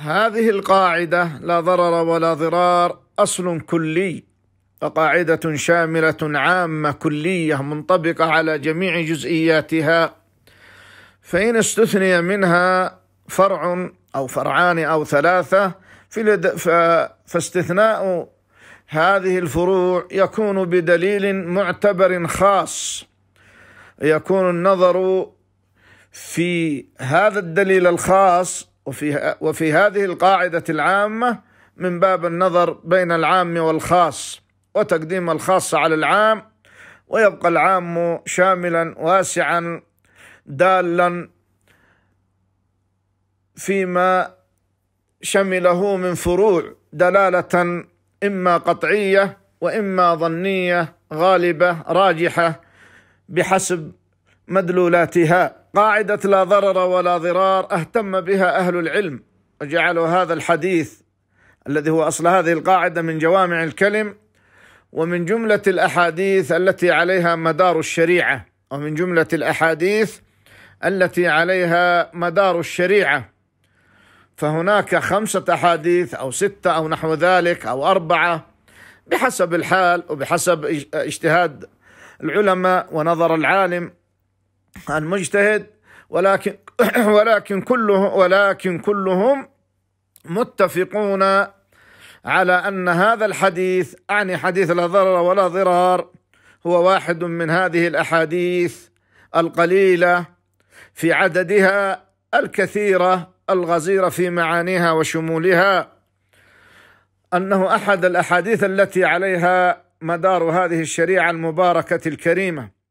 هذه القاعدة لا ضرر ولا ضرار أصل كلي وقاعدة شاملة عامة كلية منطبقة على جميع جزئياتها فإن استثني منها فرع أو فرعان أو ثلاثة فاستثناء هذه الفروع يكون بدليل معتبر خاص يكون النظر في هذا الدليل الخاص وفي, وفي هذه القاعدة العامة من باب النظر بين العام والخاص وتقديم الخاص على العام ويبقى العام شاملا واسعا دالا فيما شمله من فروع دلاله اما قطعيه واما ظنيه غالبه راجحه بحسب مدلولاتها قاعدة لا ضرر ولا ضرار اهتم بها أهل العلم وجعلوا هذا الحديث الذي هو أصل هذه القاعدة من جوامع الكلم ومن جملة الأحاديث التي عليها مدار الشريعة ومن جملة الأحاديث التي عليها مدار الشريعة فهناك خمسة أحاديث أو ستة أو نحو ذلك أو أربعة بحسب الحال وبحسب اجتهاد العلماء ونظر العالم المجتهد ولكن ولكن كلهم ولكن كلهم متفقون على أن هذا الحديث أعني حديث لا ضرر ولا ضرار هو واحد من هذه الأحاديث القليلة في عددها الكثيرة الغزيرة في معانيها وشمولها أنه أحد الأحاديث التي عليها مدار هذه الشريعة المباركة الكريمة